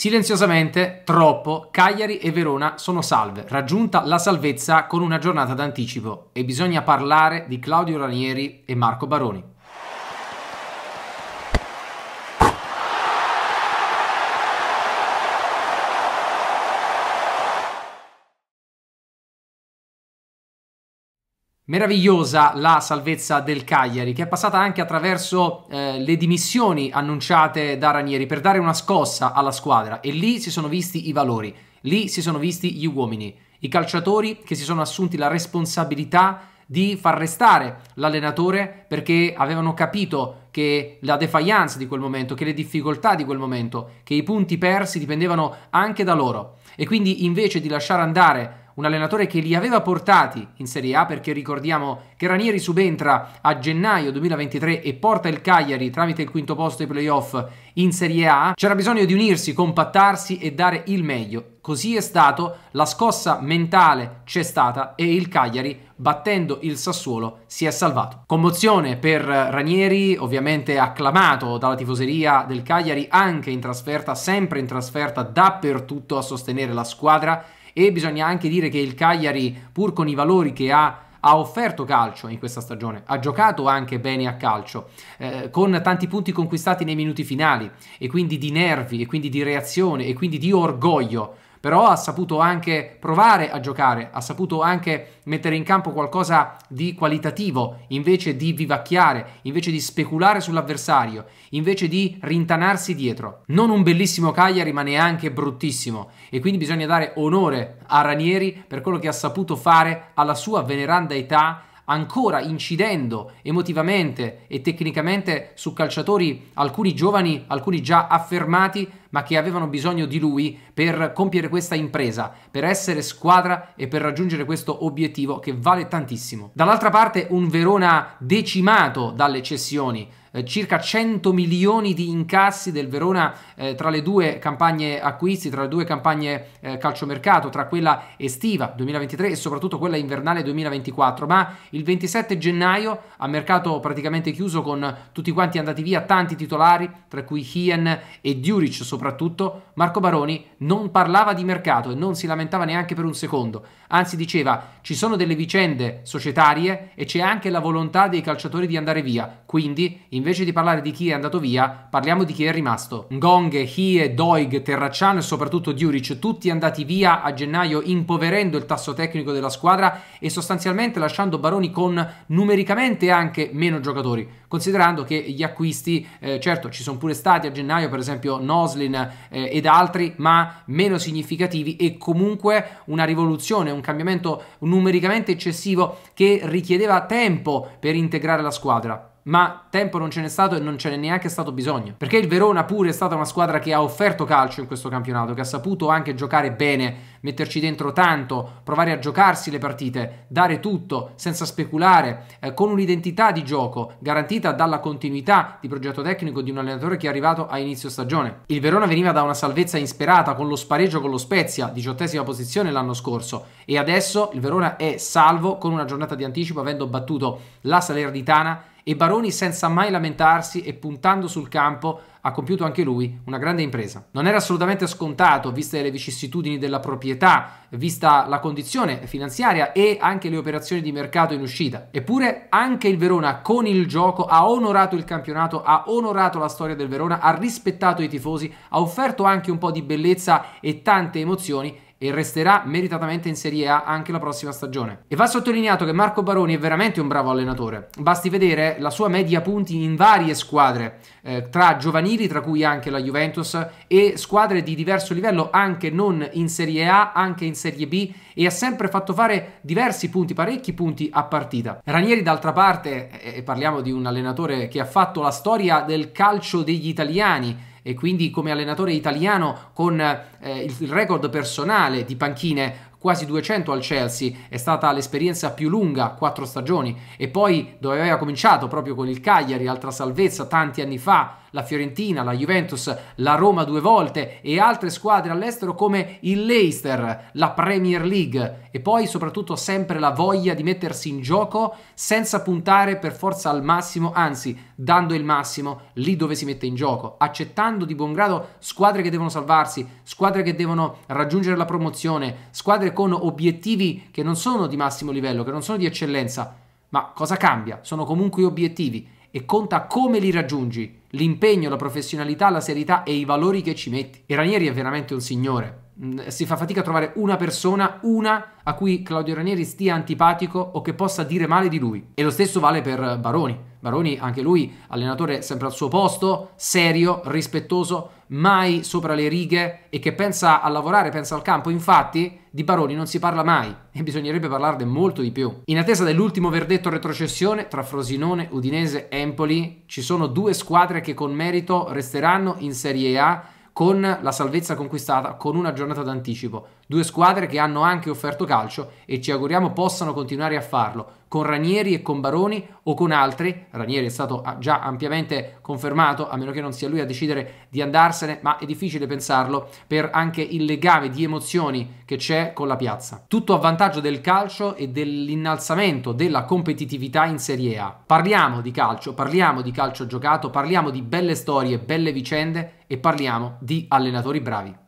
Silenziosamente, troppo, Cagliari e Verona sono salve, raggiunta la salvezza con una giornata d'anticipo e bisogna parlare di Claudio Ranieri e Marco Baroni. Meravigliosa la salvezza del Cagliari, che è passata anche attraverso eh, le dimissioni annunciate da Ranieri per dare una scossa alla squadra e lì si sono visti i valori, lì si sono visti gli uomini, i calciatori che si sono assunti la responsabilità di far restare l'allenatore perché avevano capito che la defiance di quel momento, che le difficoltà di quel momento, che i punti persi dipendevano anche da loro e quindi invece di lasciare andare un allenatore che li aveva portati in Serie A perché ricordiamo che Ranieri subentra a gennaio 2023 e porta il Cagliari tramite il quinto posto ai playoff in Serie A, c'era bisogno di unirsi, compattarsi e dare il meglio. Così è stato, la scossa mentale c'è stata e il Cagliari, battendo il Sassuolo, si è salvato. Commozione per Ranieri, ovviamente acclamato dalla tifoseria del Cagliari anche in trasferta, sempre in trasferta, dappertutto a sostenere la squadra e bisogna anche dire che il Cagliari, pur con i valori che ha ha offerto calcio in questa stagione, ha giocato anche bene a calcio, eh, con tanti punti conquistati nei minuti finali e quindi di nervi e quindi di reazione e quindi di orgoglio però ha saputo anche provare a giocare, ha saputo anche mettere in campo qualcosa di qualitativo, invece di vivacchiare, invece di speculare sull'avversario, invece di rintanarsi dietro. Non un bellissimo Cagliari, ma neanche bruttissimo e quindi bisogna dare onore a Ranieri per quello che ha saputo fare alla sua veneranda età ancora incidendo emotivamente e tecnicamente su calciatori, alcuni giovani, alcuni già affermati, ma che avevano bisogno di lui per compiere questa impresa, per essere squadra e per raggiungere questo obiettivo che vale tantissimo. Dall'altra parte un Verona decimato dalle cessioni, eh, circa 100 milioni di incassi del Verona eh, tra le due campagne acquisti, tra le due campagne eh, calciomercato, tra quella estiva 2023 e soprattutto quella invernale 2024, ma il 27 gennaio a mercato praticamente chiuso con tutti quanti andati via tanti titolari, tra cui Hien e Djuric soprattutto soprattutto, Marco Baroni non parlava di mercato e non si lamentava neanche per un secondo, anzi diceva ci sono delle vicende societarie e c'è anche la volontà dei calciatori di andare via, quindi invece di parlare di chi è andato via parliamo di chi è rimasto. Ngong, Hie, Doig, Terracciano e soprattutto Djuric, tutti andati via a gennaio impoverendo il tasso tecnico della squadra e sostanzialmente lasciando Baroni con numericamente anche meno giocatori considerando che gli acquisti, eh, certo ci sono pure stati a gennaio per esempio Noslin eh, ed altri, ma meno significativi e comunque una rivoluzione, un cambiamento numericamente eccessivo che richiedeva tempo per integrare la squadra ma tempo non ce n'è stato e non ce n'è neanche stato bisogno. Perché il Verona pure è stata una squadra che ha offerto calcio in questo campionato, che ha saputo anche giocare bene, metterci dentro tanto, provare a giocarsi le partite, dare tutto senza speculare, eh, con un'identità di gioco garantita dalla continuità di progetto tecnico di un allenatore che è arrivato a inizio stagione. Il Verona veniva da una salvezza insperata con lo spareggio con lo Spezia, diciottesima posizione l'anno scorso, e adesso il Verona è salvo con una giornata di anticipo avendo battuto la Salernitana e Baroni senza mai lamentarsi e puntando sul campo ha compiuto anche lui una grande impresa. Non era assolutamente scontato, viste le vicissitudini della proprietà, vista la condizione finanziaria e anche le operazioni di mercato in uscita. Eppure anche il Verona con il gioco ha onorato il campionato, ha onorato la storia del Verona, ha rispettato i tifosi, ha offerto anche un po' di bellezza e tante emozioni e resterà meritatamente in Serie A anche la prossima stagione. E va sottolineato che Marco Baroni è veramente un bravo allenatore. Basti vedere la sua media punti in varie squadre, eh, tra giovanili, tra cui anche la Juventus, e squadre di diverso livello, anche non in Serie A, anche in Serie B, e ha sempre fatto fare diversi punti, parecchi punti a partita. Ranieri, d'altra parte, e parliamo di un allenatore che ha fatto la storia del calcio degli italiani, e quindi come allenatore italiano con eh, il record personale di panchine quasi 200 al Chelsea, è stata l'esperienza più lunga, quattro stagioni, e poi dove aveva cominciato proprio con il Cagliari, altra salvezza tanti anni fa, la Fiorentina, la Juventus, la Roma due volte e altre squadre all'estero come il Leicester, la Premier League e poi soprattutto sempre la voglia di mettersi in gioco senza puntare per forza al massimo, anzi dando il massimo lì dove si mette in gioco, accettando di buon grado squadre che devono salvarsi, squadre che devono raggiungere la promozione, squadre lavorare con obiettivi che non sono di massimo livello, che non sono di eccellenza, ma cosa cambia? Sono comunque obiettivi e conta come li raggiungi, l'impegno, la professionalità, la serietà e i valori che ci metti. E Ranieri è veramente un signore. Mm, si fa fatica a trovare una persona, una, a cui Claudio Ranieri stia antipatico o che possa dire male di lui. E lo stesso vale per Baroni. Baroni, anche lui, allenatore sempre al suo posto, serio, rispettoso, mai sopra le righe e che pensa a lavorare, pensa al campo. Infatti, di Baroni non si parla mai e bisognerebbe parlarne molto di più. In attesa dell'ultimo verdetto retrocessione tra Frosinone, Udinese e Empoli, ci sono due squadre che con merito resteranno in Serie A con la salvezza conquistata con una giornata d'anticipo. Due squadre che hanno anche offerto calcio e ci auguriamo possano continuare a farlo con Ranieri e con Baroni o con altri. Ranieri è stato ah, già ampiamente confermato, a meno che non sia lui a decidere di andarsene, ma è difficile pensarlo per anche il legame di emozioni che c'è con la piazza. Tutto a vantaggio del calcio e dell'innalzamento della competitività in Serie A. Parliamo di calcio, parliamo di calcio giocato, parliamo di belle storie, belle vicende e parliamo di allenatori bravi.